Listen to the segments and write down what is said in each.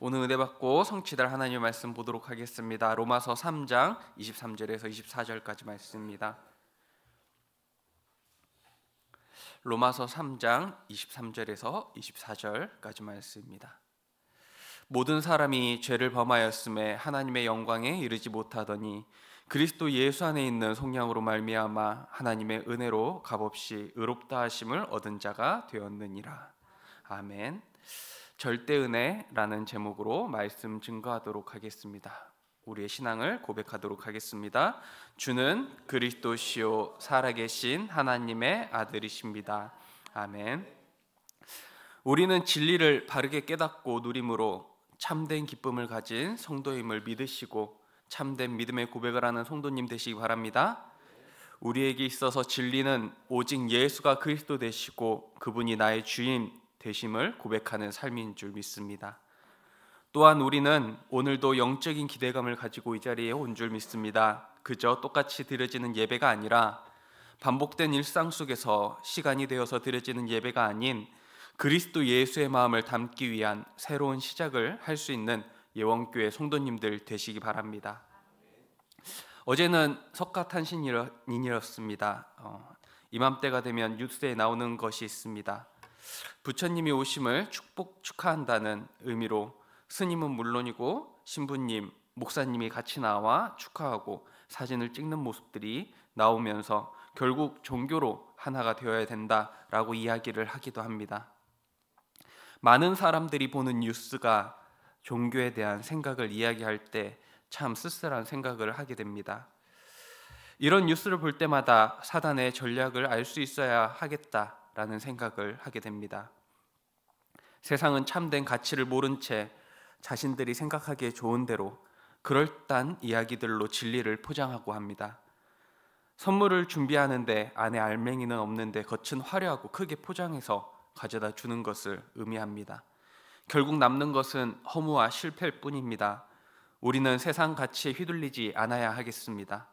오늘 은혜 받고 성취될 하나님의 말씀 보도록 하겠습니다. 로마서 3장 23절에서 24절까지 말씀입니다. 로마서 3장 23절에서 24절까지 말씀입니다. 모든 사람이 죄를 범하였음에 하나님의 영광에 이르지 못하더니 그리스도 예수 안에 있는 속량으로 말미암아 하나님의 은혜로 값없이 의롭다 하심을 얻은 자가 되었느니라. 아멘. 절대 은혜라는 제목으로 말씀 증거하도록 하겠습니다. 우리의 신앙을 고백하도록 하겠습니다. 주는 그리스도시요 살아계신 하나님의 아들이십니다. 아멘. 우리는 진리를 바르게 깨닫고 누림으로 참된 기쁨을 가진 성도임을 믿으시고 참된 믿음의 고백을 하는 성도님 되시기 바랍니다. 우리에게 있어서 진리는 오직 예수가 그리스도 되시고 그분이 나의 주인 되심을 고백하는 삶인 줄 믿습니다. 또한 우리는 오늘도 영적인 기대감을 가지고 이 자리에 온 줄 믿습니다. 그저 똑같이 드려지는 예배가 아니라 반복된 일상 속에서 시간이 되어서 드려지는 예배가 아닌 그리스도 예수의 마음을 담기 위한 새로운 시작을 할 수 있는 예원교회 성도님들 되시기 바랍니다. 어제는 석가탄신일이었습니다. 어, 이맘때가 되면 뉴스에 나오는 것이 있습니다. 부처님이 오심을 축복 축하한다는 의미로 스님은 물론이고 신부님, 목사님이 같이 나와 축하하고 사진을 찍는 모습들이 나오면서 결국 종교로 하나가 되어야 된다라고 이야기를 하기도 합니다. 많은 사람들이 보는 뉴스가 종교에 대한 생각을 이야기할 때 참 쓸쓸한 생각을 하게 됩니다. 이런 뉴스를 볼 때마다 사단의 전략을 알 수 있어야 하겠다. 라는 생각을 하게 됩니다. 세상은 참된 가치를 모른 채 자신들이 생각하기에 좋은 대로 그럴듯한 이야기들로 진리를 포장하고 합니다. 선물을 준비하는데 안에 알맹이는 없는데 겉은 화려하고 크게 포장해서 가져다 주는 것을 의미합니다. 결국 남는 것은 허무와 실패일 뿐입니다. 우리는 세상 가치에 휘둘리지 않아야 하겠습니다.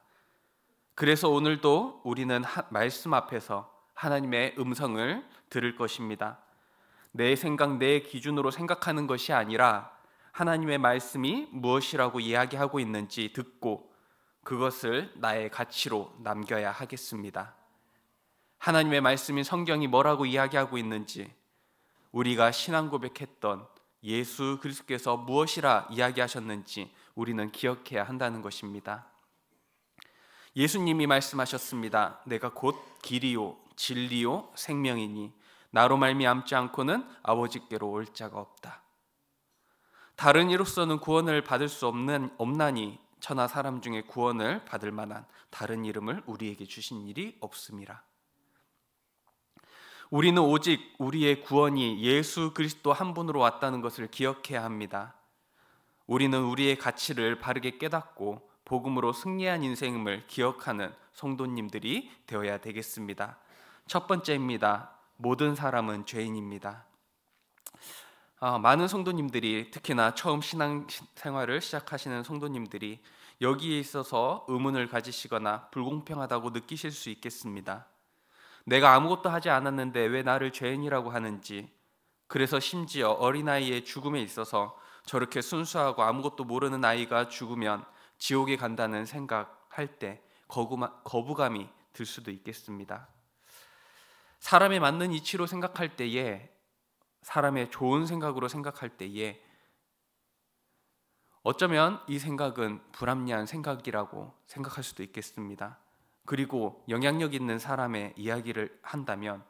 그래서 오늘도 우리는 말씀 앞에서 하나님의 음성을 들을 것입니다. 내 생각, 내 기준으로 생각하는 것이 아니라 하나님의 말씀이 무엇이라고 이야기하고 있는지 듣고 그것을 나의 가치로 남겨야 하겠습니다. 하나님의 말씀인 성경이 뭐라고 이야기하고 있는지 우리가 신앙 고백했던 예수 그리스께서 무엇이라 이야기하셨는지 우리는 기억해야 한다는 것입니다. 예수님이 말씀하셨습니다. 내가 곧 길이요 진리요 생명이니 나로 말미암지 않고는 아버지께로 올 자가 없다. 다른 이로서는 구원을 받을 수 없는 없나니 천하 사람 중에 구원을 받을 만한 다른 이름을 우리에게 주신 일이 없음이라. 우리는 오직 우리의 구원이 예수 그리스도 한 분으로 왔다는 것을 기억해야 합니다. 우리는 우리의 가치를 바르게 깨닫고 복음으로 승리한 인생임을 기억하는 성도님들이 되어야 되겠습니다. 첫 번째입니다. 모든 사람은 죄인입니다. 아, 많은 성도님들이 특히나 처음 신앙 생활을 시작하시는 성도님들이 여기에 있어서 의문을 가지시거나 불공평하다고 느끼실 수 있겠습니다. 내가 아무것도 하지 않았는데 왜 나를 죄인이라고 하는지 그래서 심지어 어린아이의 죽음에 있어서 저렇게 순수하고 아무것도 모르는 아이가 죽으면 지옥에 간다는 생각할 때 거부감이 들 수도 있겠습니다. 사람에 맞는 이치로 생각할 때에 사람의 좋은 생각으로 생각할 때에 어쩌면 이 생각은 불합리한 생각이라고 생각할 수도 있겠습니다. 그리고 영향력 있는 사람의 이야기를 한다면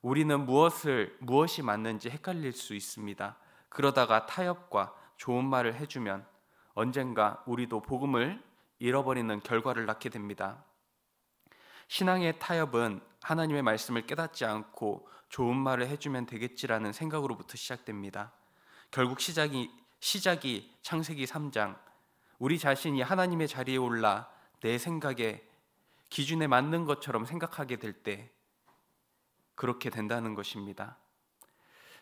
우리는 무엇을 무엇이 맞는지 헷갈릴 수 있습니다. 그러다가 타협과 좋은 말을 해주면 언젠가 우리도 복음을 잃어버리는 결과를 낳게 됩니다. 신앙의 타협은 하나님의 말씀을 깨닫지 않고 좋은 말을 해주면 되겠지라는 생각으로부터 시작됩니다. 결국 시작이 시작이 창세기 3장 우리 자신이 하나님의 자리에 올라 내 생각에 기준에 맞는 것처럼 생각하게 될 때 그렇게 된다는 것입니다.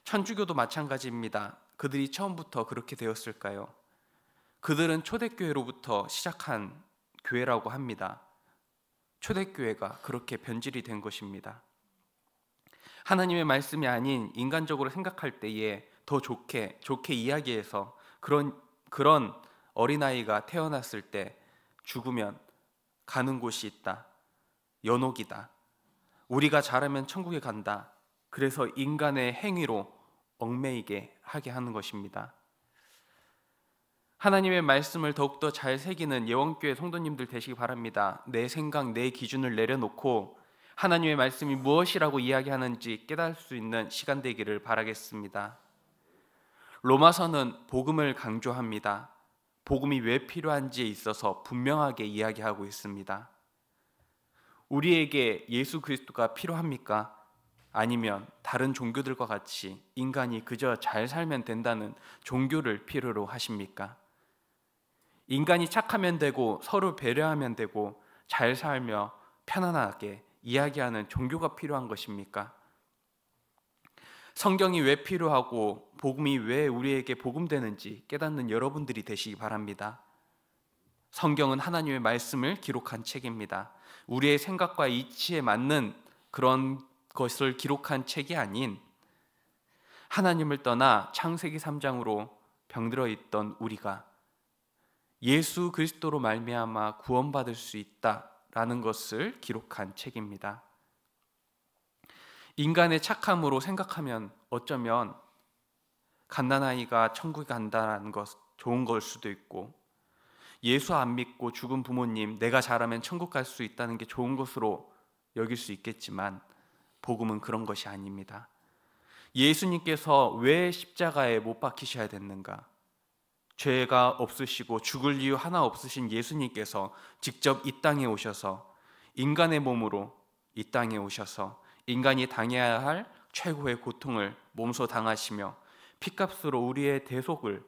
천주교도 마찬가지입니다. 그들이 처음부터 그렇게 되었을까요? 그들은 초대교회로부터 시작한 교회라고 합니다. 초대교회가 그렇게 변질이 된 것입니다. 하나님의 말씀이 아닌 인간적으로 생각할 때에 더 좋게 좋게 이야기해서 그런 그런 어린아이가 태어났을 때 죽으면 가는 곳이 있다. 연옥이다. 우리가 잘하면 천국에 간다. 그래서 인간의 행위로 얽매이게 하게 하는 것입니다. 하나님의 말씀을 더욱더 잘 새기는 예원교회 성도님들 되시기 바랍니다. 내 생각, 내 기준을 내려놓고 하나님의 말씀이 무엇이라고 이야기하는지 깨달을 수 있는 시간 되기를 바라겠습니다. 로마서는 복음을 강조합니다. 복음이 왜 필요한지에 있어서 분명하게 이야기하고 있습니다. 우리에게 예수 그리스도가 필요합니까? 아니면 다른 종교들과 같이 인간이 그저 잘 살면 된다는 종교를 필요로 하십니까? 인간이 착하면 되고 서로 배려하면 되고 잘 살며 편안하게 이야기하는 종교가 필요한 것입니까? 성경이 왜 필요하고 복음이 왜 우리에게 복음되는지 깨닫는 여러분들이 되시기 바랍니다. 성경은 하나님의 말씀을 기록한 책입니다. 우리의 생각과 이치에 맞는 그런 것을 기록한 책이 아닌 하나님을 떠나 창세기 3장으로 병들어 있던 우리가 예수 그리스도로 말미암아 구원받을 수 있다라는 것을 기록한 책입니다. 인간의 착함으로 생각하면 어쩌면 갓난아이가 천국에 간다는 것 좋은 걸 수도 있고 예수 안 믿고 죽은 부모님 내가 잘하면 천국 갈 수 있다는 게 좋은 것으로 여길 수 있겠지만 복음은 그런 것이 아닙니다. 예수님께서 왜 십자가에 못 박히셔야 됐는가? 죄가 없으시고 죽을 이유 하나 없으신 예수님께서 직접 이 땅에 오셔서 인간의 몸으로 이 땅에 오셔서 인간이 당해야 할 최고의 고통을 몸소 당하시며 피값으로 우리의 대속을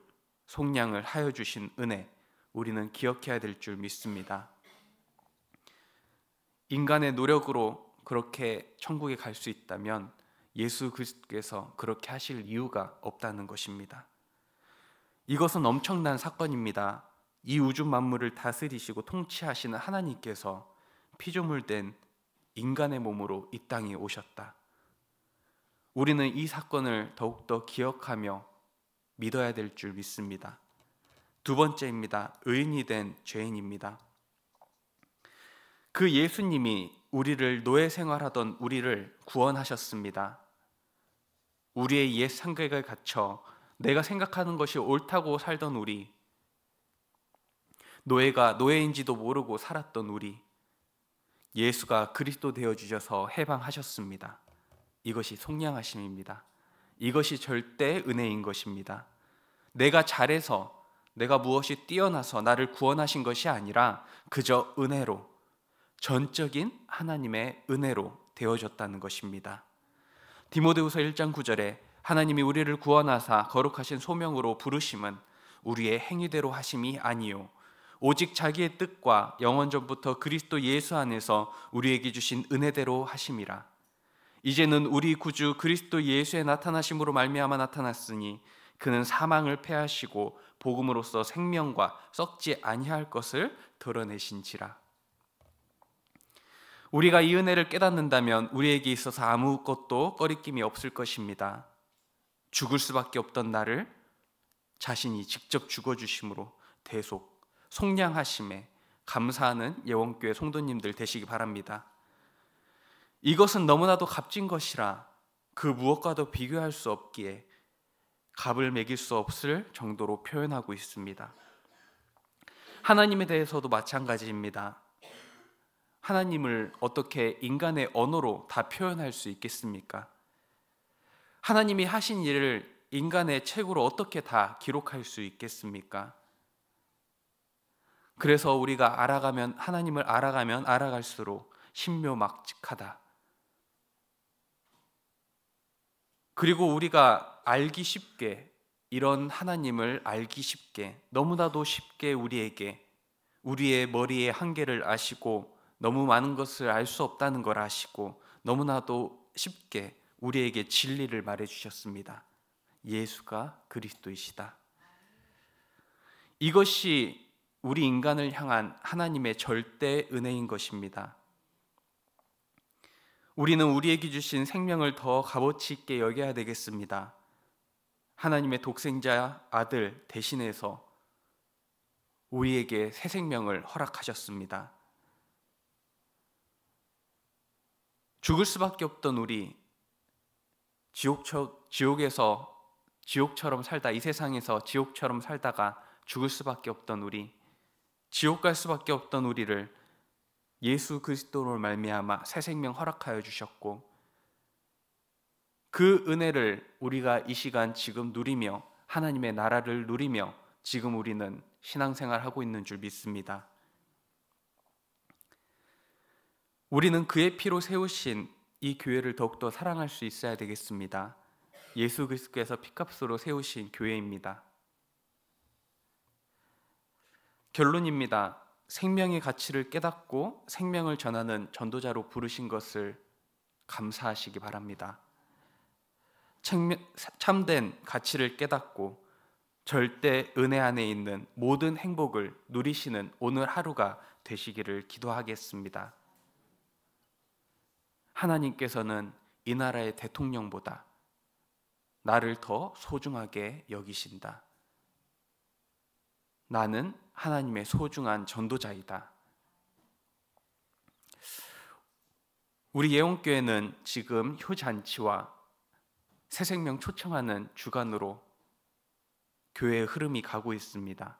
속량을 하여 주신 은혜 우리는 기억해야 될 줄 믿습니다. 인간의 노력으로 그렇게 천국에 갈 수 있다면 예수 그리스도께서 그렇게 하실 이유가 없다는 것입니다. 이것은 엄청난 사건입니다. 이 우주 만물을 다스리시고 통치하시는 하나님께서 피조물된 인간의 몸으로 이 땅에 오셨다. 우리는 이 사건을 더욱더 기억하며 믿어야 될 줄 믿습니다. 두 번째입니다. 의인이 된 죄인입니다. 그 예수님이 우리를 노예 생활하던 우리를 구원하셨습니다. 우리의 옛 상극에 갇혀 내가 생각하는 것이 옳다고 살던 우리, 노예가 노예인지도 모르고 살았던 우리, 예수가 그리스도 되어 주셔서 해방하셨습니다. 이것이 속량하심입니다. 이것이 절대 은혜인 것입니다. 내가 잘해서 내가 무엇이 뛰어나서 나를 구원하신 것이 아니라 그저 은혜로 전적인 하나님의 은혜로 되어졌다는 것입니다. 디모데후서 1장 9절에 하나님이 우리를 구원하사 거룩하신 소명으로 부르심은 우리의 행위대로 하심이 아니요 오직 자기의 뜻과 영원전부터 그리스도 예수 안에서 우리에게 주신 은혜대로 하심이라 이제는 우리 구주 그리스도 예수의 나타나심으로 말미암아 나타났으니 그는 사망을 패하시고 복음으로써 생명과 썩지 아니할 것을 드러내신지라 우리가 이 은혜를 깨닫는다면 우리에게 있어서 아무것도 꺼리낌이 없을 것입니다. 죽을 수밖에 없던 나를 자신이 직접 죽어주심으로 대속, 속량하심에 감사하는 예원교회 성도님들 되시기 바랍니다. 이것은 너무나도 값진 것이라 그 무엇과도 비교할 수 없기에 값을 매길 수 없을 정도로 표현하고 있습니다. 하나님에 대해서도 마찬가지입니다. 하나님을 어떻게 인간의 언어로 다 표현할 수 있겠습니까? 하나님이 하신 일을 인간의 책으로 어떻게 다 기록할 수 있겠습니까? 그래서 우리가 알아가면 하나님을 알아가면 알아갈수록 신묘막직하다. 그리고 우리가 알기 쉽게 이런 하나님을 알기 쉽게 너무나도 쉽게 우리에게 우리의 머리의 한계를 아시고 너무 많은 것을 알 수 없다는 걸 아시고 너무나도 쉽게 우리에게 진리를 말해 주셨습니다. 예수가 그리스도이시다. 이것이 우리 인간을 향한 하나님의 절대 은혜인 것입니다. 우리는 우리에게 주신 생명을 더 값어치 있게 여겨야 되겠습니다. 하나님의 독생자 아들 대신해서 우리에게 새 생명을 허락하셨습니다. 죽을 수밖에 없던 우리 지옥처, 지옥에서 지옥처럼 살다 이 세상에서 지옥처럼 살다가 죽을 수밖에 없던 우리 지옥 갈 수밖에 없던 우리를 예수 그리스도로 말미암아 새 생명 허락하여 주셨고 그 은혜를 우리가 이 시간 지금 누리며 하나님의 나라를 누리며 지금 우리는 신앙생활하고 있는 줄 믿습니다. 우리는 그의 피로 세우신 이 교회를 더욱더 사랑할 수 있어야 되겠습니다. 예수 그리스도께서 피값으로 세우신 교회입니다. 결론입니다. 생명의 가치를 깨닫고 생명을 전하는 전도자로 부르신 것을 감사하시기 바랍니다. 참된 가치를 깨닫고 절대 은혜 안에 있는 모든 행복을 누리시는 오늘 하루가 되시기를 기도하겠습니다. 하나님께서는 이 나라의 대통령보다 나를 더 소중하게 여기신다. 나는 하나님의 소중한 전도자이다. 우리 예원교회는 지금 효잔치와 새생명 초청하는 주간으로 교회의 흐름이 가고 있습니다.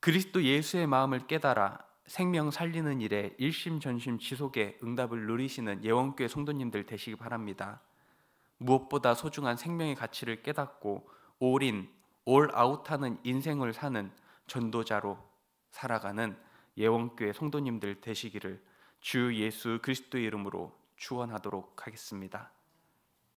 그리스도 예수의 마음을 깨달아 생명 살리는 일에 일심전심 지속에 응답을 누리시는 예원교회 성도님들 되시기 바랍니다. 무엇보다 소중한 생명의 가치를 깨닫고 올인, 올아웃하는 인생을 사는 전도자로 살아가는 예원교회 성도님들 되시기를 주 예수 그리스도의 이름으로 축원하도록 하겠습니다.